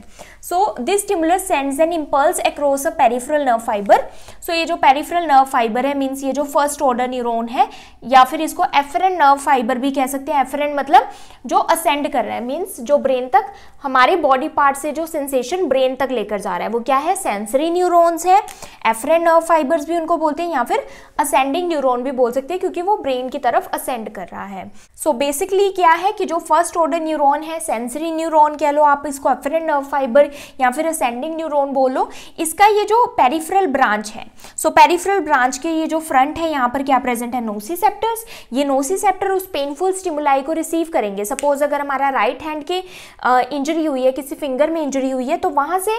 so this stimulus sends an impulse across a peripheral nerve fibre so ये जो पेरिफेरल नर्व फाइबर है मीन्स ये जो फर्स्ट ऑर्डर न्यूरोन है या फिर इसको एफरेंट नर्व फाइबर भी कह सकते हैं एफरेंट मतलब जो असेंड कर रहा है मीन्स जो ब्रेन तक हमारे बॉडी पार्ट से जो सेंसेशन ब्रेन तक लेकर जा रहा है वो क्या है सेंसरी न्यूरोन्स है एफरेंट नर्व फाइबर्स भी उनको बोलते हैं या फिर असेंडिंग न्यूरोन भी बोल सकते हैं क्योंकि वो ब्रेन की तरफ असेंड कर रहा है सो so बेसिकली क्या है कि जो फर्स्ट ऑर्डर न्यूरोन है सेंसरी न्यूरोन कह लो आप इसको अफरेंट नर्व फाइबर या फिर असेंडिंग न्यूरोन बोलो इसका ये जो पेरीफ्रल ब्रांच है सो पेरीफ्रल ब्रांच के ये जो फ्रंट है यहाँ पर क्या प्रेजेंट है नोसीसेप्टर्स ये नोसीसेप्टर उस पेनफुल स्टिमुलाई को रिसीव करेंगे सपोज अगर हमारा राइट हैंड के इंजरी हुई है किसी फिंगर में इंजरी हुई है तो वहाँ से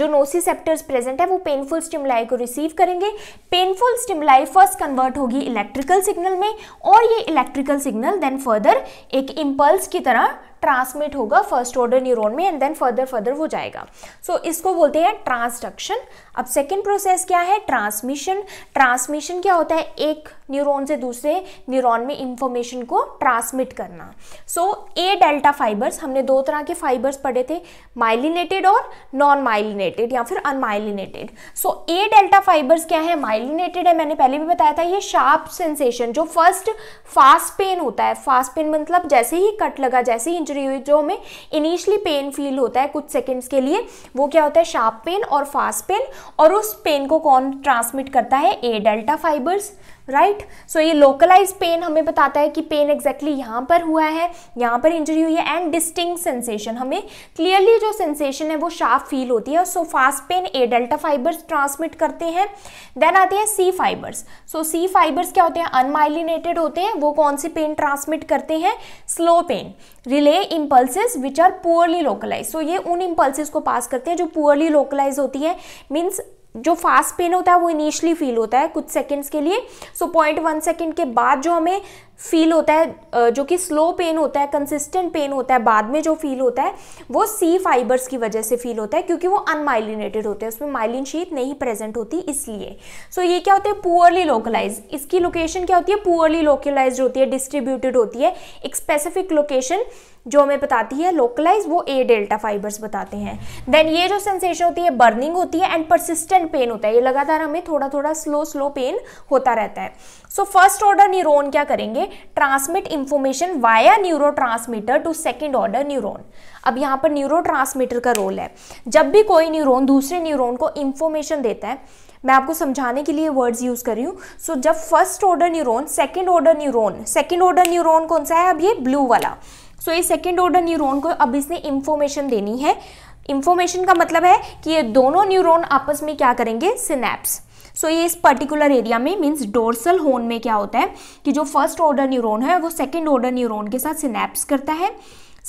जो नोसीसेप्टर्स प्रेजेंट है वो पेनफुल स्टिमुलाई को रिसीव करेंगे पेनफुल स्टिमुलाई फर्स्ट कन्वर्ट होगी इलेक्ट्रिकल सिग्नल में और ये इलेक्ट्रिकल सिग्नल देन फर्दर एक इम्पल्स की तरह ट्रांसमिट होगा फर्स्ट ऑर्डर न्यूरोन में एंड देन फर्दर फर्दर वो जाएगा सो so, इसको बोलते हैं ट्रांसडक्शन अब सेकेंड प्रोसेस क्या है ट्रांसमिशन ट्रांसमिशन क्या होता है एक न्यूरोन से दूसरे न्यूरोन में इंफॉर्मेशन को ट्रांसमिट करना सो ए डेल्टा फाइबर्स हमने दो तरह के फाइबर्स पढ़े थे माइलिनेटेड और नॉन माइलिनेटेड या फिर unmyelinated so A delta fibres क्या है माइलिनेटेड है मैंने पहले भी बताया था ये शार्प सेंसेशन जो फर्स्ट फास्ट पेन होता है फास्ट पेन मतलब जैसे ही कट लगा जैसे ही इंजरी हुई जो हमें इनिशियली पेन फील होता है कुछ सेकेंड्स के लिए वो क्या होता है शार्प पेन और फास्ट पेन और उस पेन को कौन ट्रांसमिट करता है A delta fibres right right? So so, ये लोकलाइज पेन हमें बताता है कि पेन एग्जैक्टली exactly यहाँ पर हुआ है यहाँ पर इंजरी हुई है एंड डिस्टिंग सेंसेशन हमें क्लियरली जो सेंसेशन है वो शार्प फील होती है so fast pain A delta fibres transmit करते हैं देन आते हैं सी फाइबर्स सो सी फाइबर्स क्या होते हैं अनमाइलिनेटेड होते हैं वो कौन सी पेन ट्रांसमिट करते हैं slow pain relay impulses which are poorly localise so ये उन इम्पल्सिस को पास करते हैं जो पुअरली लोकलाइज होती है मीन्स जो फास्ट पेन होता है वो इनिशियली फील होता है कुछ सेकंड्स के लिए सो पॉइंट वन सेकेंड के बाद जो हमें फील होता है जो कि स्लो पेन होता है कंसिस्टेंट पेन होता है बाद में जो फील होता है वो सी फाइबर्स की वजह से फील होता है क्योंकि वो अनमाइलिनेटेड होते हैं उसमें माइलिन शीट नहीं प्रेजेंट होती इसलिए सो so, ये क्या होते हैं पुअरली लोकलाइज इसकी लोकेशन क्या होती है पुअरली लोकलाइज होती है डिस्ट्रीब्यूटेड होती है एक स्पेसिफिक लोकेशन जो हमें बताती है लोकलाइज वो ए डेल्टा फाइबर्स बताते हैं देन ये जो सेंसेशन होती है बर्निंग होती है एंड परसिस्टेंट पेन होता है ये लगातार हमें थोड़ा थोड़ा स्लो स्लो पेन होता रहता है सो फर्स्ट ऑर्डर न्यूरोन क्या करेंगे transmit information via neuro to second order neuron अब यहाँ पर न्यूरो का रोल है जब भी कोई न्यूरोन दूसरे न्यूरोन को इंफॉर्मेशन देता है मैं आपको समझाने के लिए वर्ड्स यूज कर रही हूँ सो जब first order neuron second order neuron second order neuron कौन सा है अब ये ब्लू वाला सो so, ये सेकेंड ऑर्डर न्यूरोन को अब इसने इंफॉर्मेशन देनी है इंफॉर्मेशन का मतलब है कि ये दोनों न्यूरोन आपस में क्या करेंगे सिनेप्स सो so, ये इस पर्टिकुलर एरिया में मीन्स डोर्सल होन में क्या होता है कि जो फर्स्ट ऑर्डर न्यूरोन है वो सेकेंड ऑर्डर न्यूरोन के साथ सिनेप्स करता है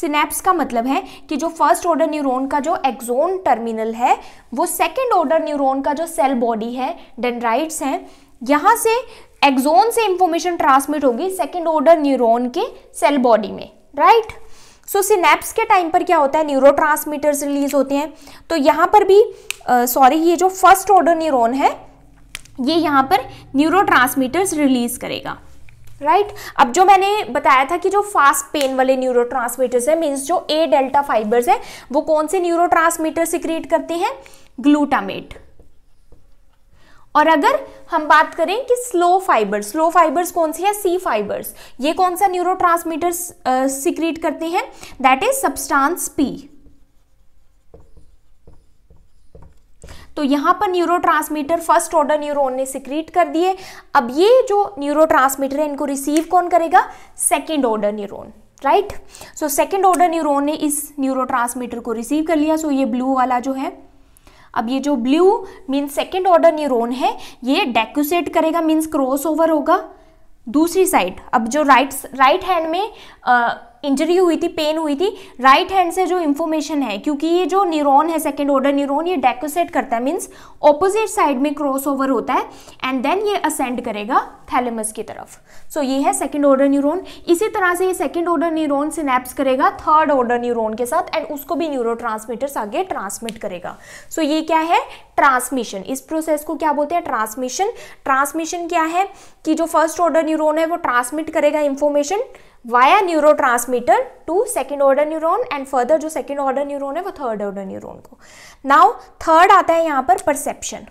सिनेप्स का मतलब है कि जो फर्स्ट ऑर्डर न्यूरॉन का जो एक्सोन टर्मिनल है वो सेकेंड ऑर्डर न्यूरॉन का जो सेल बॉडी है डेंड्राइट्स हैं यहाँ से एक्सोन से इंफॉर्मेशन ट्रांसमिट होगी सेकेंड ऑर्डर न्यूरॉन के सेल बॉडी में राइट सो सिनेप्स के टाइम पर क्या होता है न्यूरो रिलीज होते हैं तो यहाँ पर भी सॉरी ये जो फर्स्ट ऑर्डर न्यूरोन है ये यहाँ पर न्यूरो रिलीज़ करेगा राइट right? अब जो मैंने बताया था कि जो फास्ट पेन वाले न्यूरो ट्रांसमीटर्स है मीन्स जो ए डेल्टा फाइबर्स है वो कौन से न्यूरो ट्रांसमीटर सिक्रिएट करते हैं ग्लूटामेट और अगर हम बात करें कि स्लो फाइबर्स स्लो फाइबर्स कौन से हैं सी फाइबर्स ये कौन सा न्यूरो ट्रांसमीटर सिक्रिएट करते हैं दैट इज सब्सटांस पी तो यहाँ पर न्यूरो फर्स्ट ऑर्डर न्यूरोन ने सिक्रीट कर दिए अब ये जो न्यूरो है इनको रिसीव कौन करेगा second order neuron right so second order neuron ने इस न्यूरो को रिसीव कर लिया सो so ये ब्लू वाला जो है अब ये जो blue means second order neuron है ये डेक्यूसेट करेगा मीन्स क्रॉस ओवर होगा दूसरी साइड अब जो राइट राइट हैंड में आ, इंजरी हुई थी पेन हुई थी राइट हैंड से जो इन्फॉर्मेशन है क्योंकि ये जो न्यूरॉन है सेकेंड ऑर्डर न्यूरॉन ये डेकोसेट करता है मीन्स ऑपोजिट साइड में क्रॉस ओवर होता है एंड देन ये असेंड करेगा थैलेमस की तरफ सो so, ये है सेकेंड ऑर्डर न्यूरोन इसी तरह से ये सेकेंड ऑर्डर न्यूरोन सिनेप्स करेगा थर्ड ऑर्डर न्यूरोन के साथ एंड उसको भी न्यूरो आगे ट्रांसमिट करेगा सो so, ये क्या है ट्रांसमिशन इस प्रोसेस को क्या बोलते हैं ट्रांसमिशन ट्रांसमिशन क्या है कि जो फर्स्ट ऑर्डर न्यूरोन है वो ट्रांसमिट करेगा information via neurotransmitter to second order neuron and further जो सेकेंड ऑर्डर न्यूरोन है वो थर्ड ऑर्डर न्यूरोन को नाउ थर्ड आता है यहाँ पर परसेप्शन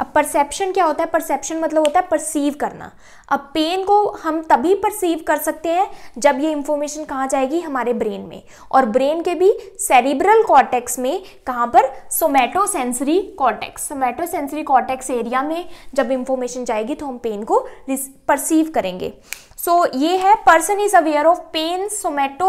अब परसेप्शन क्या होता है परसेप्शन मतलब होता है परसीव करना अब पेन को हम तभी परसीव कर सकते हैं जब ये इंफॉर्मेशन कहाँ जाएगी हमारे ब्रेन में और ब्रेन के भी सेरिब्रल कॉर्टेक्स में कहाँ पर somatosensory cortex somatosensory cortex area में जब इंफॉर्मेशन जाएगी तो हम पेन को परसीव करेंगे सो so, ये है person is aware of pain 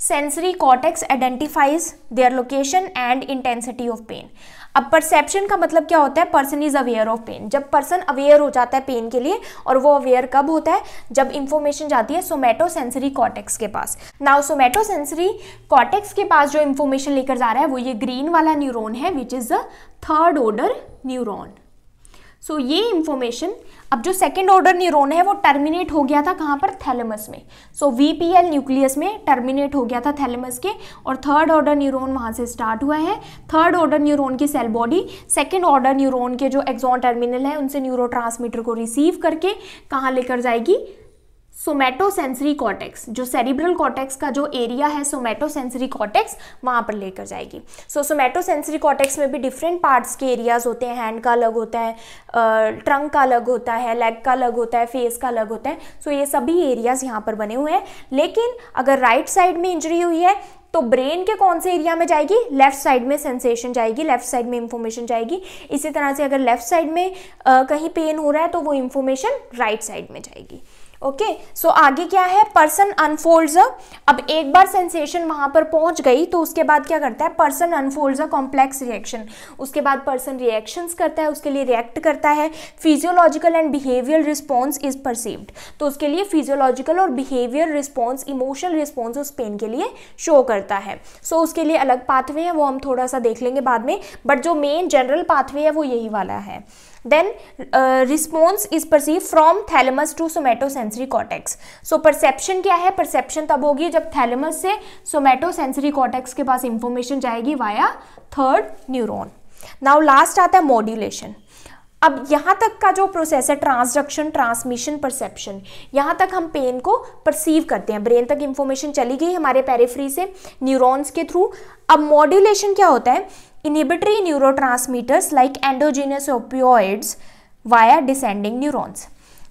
somatosensory cortex identifies their location and intensity of pain अब परसेप्शन का मतलब क्या होता है person is aware of pain जब पर्सन अवेयर हो जाता है पेन के लिए और वो अवेयर कब होता है जब इंफॉर्मेशन जाती है सोमेटो सेंसरी कॉटेक्स के पास नाउ सोमेटो सेंसरी कॉटेक्स के पास जो इंफॉर्मेशन लेकर जा रहा है वो ये ग्रीन वाला न्यूरोन है which is the third order neuron so so, ये इन्फॉर्मेशन अब जो सेकेंड ऑर्डर न्यूरोन है वो टर्मिनेट हो गया था कहाँ पर थैलेमस में so V P L nucleus में टर्मिनेट हो गया था थैलेमस के और थर्ड ऑर्डर न्यूरोन वहाँ से स्टार्ट हुआ है थर्ड ऑर्डर न्यूरोन की cell body second order neuron के जो एक्जॉन टर्मिनल है उनसे न्यूरो को रिसीव करके कहाँ लेकर जाएगी सोमेटो सेंसरी कॉटेक्स जो सेरिब्रल कॉटेक्स का जो एरिया है सोमेटो सेंसरी कॉटेक्स वहाँ पर लेकर जाएगी सो सोमेटो सेंसरी कॉटेक्स में भी डिफरेंट पार्ट्स के एरियाज होते हैं हैंड का अलग होता है ट्रंक का अलग होता है लेग का अलग होता है फेस का अलग होता है सो ये सभी एरियाज यहाँ पर बने हुए हैं लेकिन अगर राइट right साइड में इंजरी हुई है तो ब्रेन के कौन से एरिया में जाएगी लेफ्ट साइड में सेंसेशन जाएगी लेफ्ट साइड में इंफॉर्मेशन जाएगी इसी तरह से अगर लेफ्ट साइड में आ, कहीं पेन हो रहा है तो वो इंफॉर्मेशन राइट साइड में जाएगी ओके okay, सो so आगे क्या है पर्सन अनफोल्ड्स अब एक बार सेंसेशन वहां पर पहुंच गई तो उसके बाद क्या करता है person unfolds a complex reaction उसके बाद पर्सन रिएक्शंस करता है उसके लिए रिएक्ट करता है physiological and behaviour response is perceived तो उसके लिए फिजियोलॉजिकल और बिहेवियर रिस्पॉन्स इमोशनल रिस्पॉन्स उस पेन के लिए शो करता है सो so उसके लिए अलग पाथवे है वो हम थोड़ा सा देख लेंगे बाद में बट जो मेन जनरल पाथवे है वो यही वाला है then uh, response is perceived from thalamus to somatosensory cortex so perception क्या है perception तब होगी जब thalamus से somatosensory cortex के पास information जाएगी via third neuron now last आता है modulation अब यहाँ तक का जो प्रोसेस है ट्रांसडक्शन ट्रांसमिशन परसेप्शन यहाँ तक हम पेन को परसीव करते हैं ब्रेन तक इन्फॉर्मेशन चली गई हमारे पेरिफ्री से न्यूरॉन्स के थ्रू अब मॉड्यूलेशन क्या होता है inhibitory neurotransmitters like endogenous opioids via descending neurons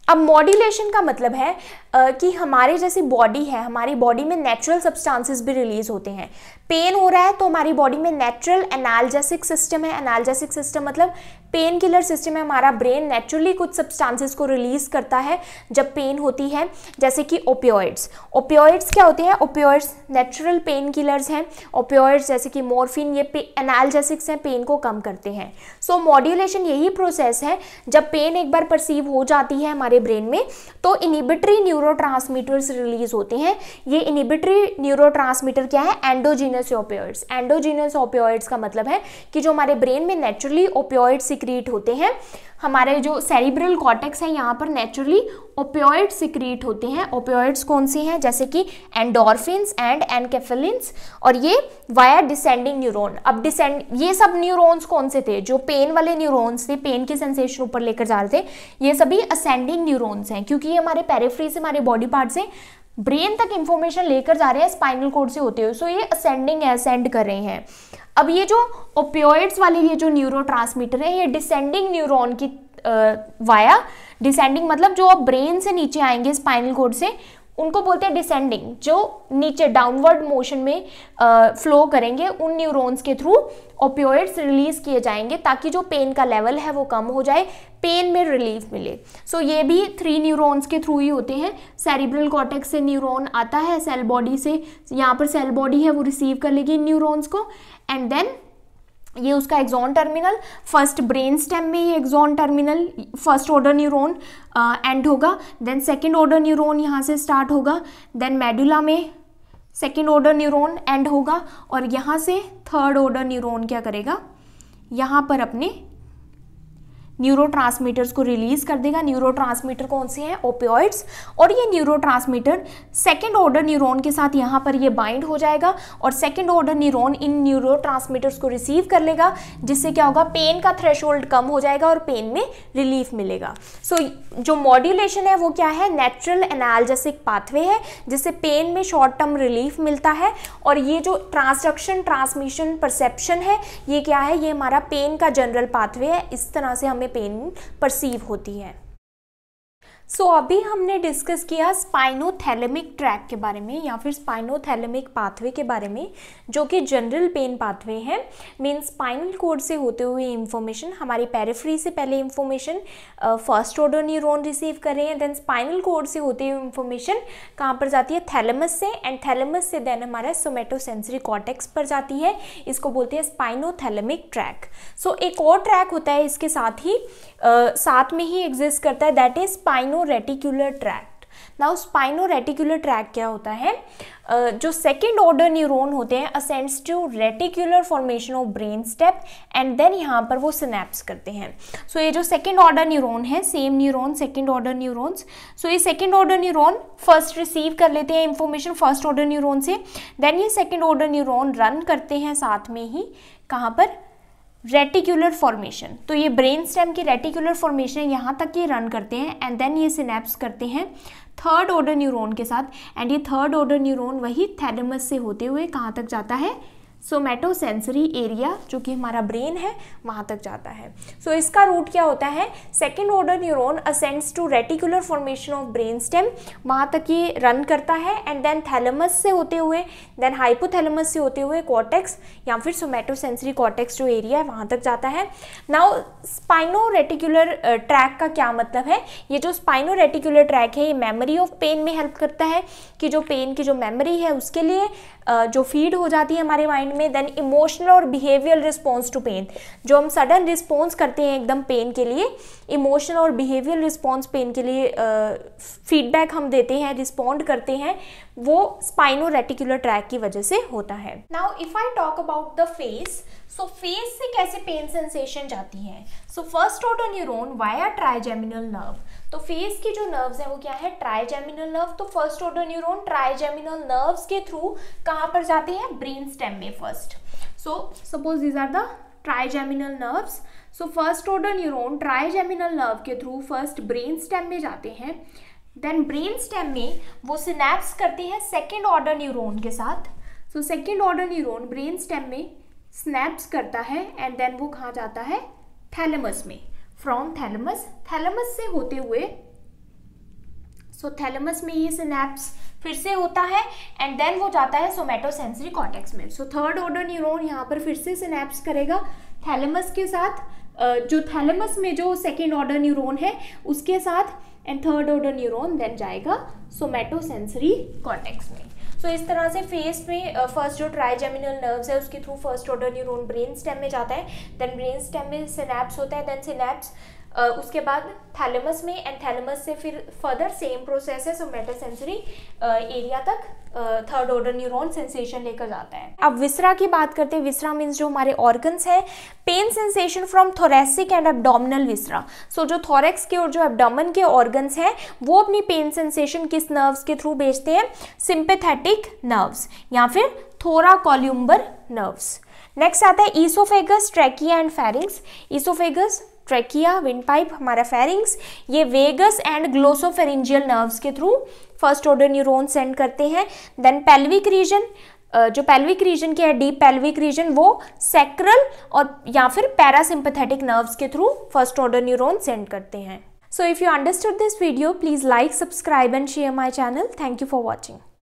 अब मॉड्यूलेशन का मतलब है कि हमारे जैसे बॉडी है हमारी बॉडी में नेचुरल सब्सटेंसेस भी रिलीज होते हैं पेन हो रहा है तो हमारी बॉडी में नेचुरल एनाल्जेसिक सिस्टम है एनाल्जेसिक सिस्टम मतलब पेन किलर सिस्टम है हमारा ब्रेन नेचुरली कुछ सब्सटेंसेस को रिलीज़ करता है जब पेन होती है जैसे कि ओपियोइड्स ओपियोइड्स क्या होते हैं ओपियोइड्स नेचुरल पेन किलर्स हैं ओपियोइड्स जैसे कि मोरफिन ये एनाल्जेसिक्स हैं पेन को कम करते हैं सो so, मॉड्यूलेशन यही प्रोसेस है जब पेन एक बार परसीव हो जाती है हमारे ब्रेन में तो इनिबिटरी न्यूरो न्यूरो रिलीज होते हैं ये इनिबिटरी न्यूरो क्या है एंडोजीनस ओपियोइड्स एंडोजीनस ओपियोइड्स का मतलब है कि जो हमारे ब्रेन में नेचुरली ओपियोइड सिक्रिएट होते हैं हमारे जो सेरिब्रल कॉटेक्स है यहाँ पर नेचुरली ओपियोइड सिक्रीट होते हैं ओपियोइड्स कौन से हैं जैसे कि एंडोरफिन्स एंड एनकेफिलिन्स और ये वाया डिसेंडिंग न्यूरोन अब डिसेंड ये सब न्यूरोन्स कौन से थे जो पेन वाले न्यूरोन्स थे पेन के सेंसेशन ऊपर लेकर जा रहे थे ये सभी असेंडिंग न्यूरोन्स हैं क्योंकि ये हमारे पेरेफ्री से हमारे बॉडी पार्ट से ब्रेन तक इंफॉर्मेशन लेकर जा रहे हैं स्पाइनल कोड से होते हुए सो ये असेंडिंग है असेंड कर रहे हैं अब ये जो ओपियोइड्स वाले ये जो न्यूरो है ये डिसेंडिंग न्यूरोन की वाया uh, डिसेंडिंग मतलब जो अब ब्रेन से नीचे आएंगे स्पाइनल कोड से उनको बोलते हैं डिसेंडिंग जो नीचे डाउनवर्ड मोशन में फ्लो करेंगे उन न्यूरॉन्स के थ्रू ओपियोइड्स रिलीज किए जाएंगे ताकि जो पेन का लेवल है वो कम हो जाए पेन में रिलीफ मिले सो so, ये भी थ्री न्यूरॉन्स के थ्रू ही होते हैं सेरिब्रल कॉटेक्स से न्यूरॉन आता है सेल बॉडी से यहाँ पर सेल बॉडी है वो रिसीव कर लेगी इन न्यूरोन्स को एंड देन ये उसका axon terminal first brain stem में ये axon terminal first order neuron end होगा देन सेकेंड ऑर्डर न्यूरोन यहाँ से स्टार्ट होगा देन मेडुला में सेकेंड ऑर्डर न्यूरोन एंड होगा और यहाँ से थर्ड ऑर्डर न्यूरोन क्या करेगा यहाँ पर अपने न्यूरोट्रांसमीटर्स को रिलीज कर देगा न्यूरोट्रांसमीटर कौन से हैं ओपियोइड्स और ये न्यूरोट्रांसमीटर सेकंड ऑर्डर न्यूरॉन के साथ यहाँ पर ये बाइंड हो जाएगा और सेकंड ऑर्डर न्यूरॉन इन न्यूरोट्रांसमीटर्स को रिसीव कर लेगा जिससे क्या होगा पेन का थ्रेश कम हो जाएगा और पेन में रिलीफ मिलेगा सो so, जो मॉड्यूलेशन है वो क्या है नेचुरल एनालजेसिक पाथवे है जिससे पेन में शॉर्ट टर्म रिलीफ मिलता है और ये जो ट्रांसडक्शन ट्रांसमिशन परसेप्शन है ये क्या है ये हमारा पेन का जनरल पाथवे है इस तरह से हमें में पेन परसीव होती है सो so, अभी हमने डिस्कस किया स्पाइनोथैलेमिक ट्रैक के बारे में या फिर स्पाइनोथैलेमिक पाथवे के बारे में जो कि जनरल पेन पाथवे है मेन स्पाइनल कोड से होते हुए इन्फॉर्मेशन हमारी पेरिफ्री से पहले information first order neuron receive कर रहे हैं देन स्पाइनल कोड से होते हुए इन्फॉर्मेशन कहाँ पर जाती है थैलेमस से एंड थैलेमस से देन हमारा सोमेटोसेंसरी कॉटेक्स पर जाती है इसको बोलते हैं स्पाइनोथैलेमिक ट्रैक सो एक और ट्रैक होता है इसके साथ ही uh, साथ में ही एग्जिस्ट करता है that is spino spinoreticular tract now spino spinoreticular tract क्या होता है uh, जो सेकेंड ऑर्डर न्यूरोन होते हैं ascends to reticular formation of brain stem and then यहाँ पर वो सिनेप्स करते हैं सो so, ये जो सेकेंड ऑर्डर न्यूरोन है same neuron second order neurons so ये second order neuron first receive कर लेते हैं इंफॉर्मेशन फर्स्ट ऑर्डर न्यूरोन से देन ये सेकेंड ऑर्डर न्यूरोन रन करते हैं साथ में ही कहाँ पर रेटिकुलर फॉर्मेशन तो ये ब्रेन स्टेम की रेटिकुलर फॉर्मेशन यहाँ तक ये रन करते हैं एंड देन ये सिनेप्स करते हैं थर्ड ऑर्डर न्यूरोन के साथ एंड ये थर्ड ऑर्डर न्यूरोन वही थैलेमस से होते हुए कहाँ तक जाता है सोमैटोसेंसरी एरिया जो कि हमारा ब्रेन है वहाँ तक जाता है सो so, इसका रूट क्या होता है second order neuron ascends to reticular formation of brain stem वहाँ तक ये रन करता है एंड देन थैलमस से होते हुए देन हाइपोथैलमस से होते हुए कॉटेक्स या फिर सोमैटोसेंसरी कॉटेक्स जो एरिया है वहाँ तक जाता है नाउ स्पाइनो रेटिकुलर ट्रैक का क्या मतलब है ये जो स्पाइनो रेटिकुलर ट्रैक है ये मेमोरी ऑफ पेन में हेल्प करता है कि जो पेन की जो मेमोरी है उसके लिए uh, जो फीड हो जाती है हमारे माइंड में देन इमोशनल और बिहेवियर रिस्पॉन्स टू पेन जो हम सडन रिस्पॉन्स करते हैं एकदम पेन के लिए इमोशनल और बिहेवियर रिस्पॉन्स पेन के लिए फीडबैक uh, हम देते हैं रिस्पॉन्ड करते हैं वो स्पाइनो रेटिकुलर ट्रैक की वजह से होता है now if I talk about the face so face से कैसे पेन सेंसेशन जाती है सो फर्स्ट ऑटो न्यूरोन वाया ट्राइजेमिनल नर्व तो फेस की जो नर्व्स हैं वो क्या है ट्राइजेमिनल नर्व तो first order neuron trigeminal nerves के थ्रू कहाँ पर जाते हैं ब्रेन स्टेम में first so suppose these are the trigeminal nerves so first order neuron trigeminal nerve के थ्रू फर्स्ट ब्रेन स्टेम में जाते हैं देन ब्रेन स्टेम में वो सिनेप्स करते हैं सेकेंड ऑर्डर न्यूरोन के साथ so second order neuron brain stem में स्नैप्स करता है एंड देन वो कहाँ जाता है थैलेमस में फ्रॉम थैलमस थैलमस से होते हुए सो so, थैलमस में ये सिनेप्स फिर से होता है एंड देन वो जाता है सोमेटोसेंसरी कॉन्टेक्स में सो थर्ड ऑर्डर न्यूरोन यहाँ पर फिर से सिनेप्स करेगा थैलमस के साथ जो थैलमस में जो सेकेंड ऑर्डर न्यूरोन है उसके साथ and third order neuron then जाएगा सोमेटोसेंसरी कॉन्टेक्स में सो तो इस तरह से फेस में फर्स्ट जो ट्राइजेमिनल नर्व्स है उसके through first order neuron brain stem में जाता है देन ब्रेन स्टेम में सिनेप्स होता है देन सिनेप्स उसके बाद थैलेमस में एंड थैलेमस से फिर फर्दर सेम प्रोसेस है सो मेटासेंसरी एरिया तक थर्ड ऑर्डर न्यूरॉन सेंसेशन लेकर जाता है अब विसरा की बात करते हैं विसरा मीन्स जो हमारे ऑर्गन्स हैं pain sensation from thoracic and abdominal viscera so जो थोरेक्स के और जो एबडोमन के ऑर्गन्स हैं वो अपनी पेन सेंसेशन किस नर्व्स के थ्रू भेजते हैं सिंपेथेटिक नर्व्स या फिर थोरा कॉल्यूम्बर नर्व्स नेक्स्ट आता है oesophagus trachea and pharynx oesophagus trachea windpipe हमारा फेरिंग्स ये वेगस एंड ग्लोसोफेरिंजियल नर्व्स के through first order neuron send करते हैं देन पेल्विक रीजन जो पेल्विक रीजन के है डीप पेल्विक रीजन वो सेक्रल और या फिर पैरासिम्पथेटिक नर्व्स के through first order neuron send करते हैं so if you understood this video please like subscribe and share my channel thank you for watching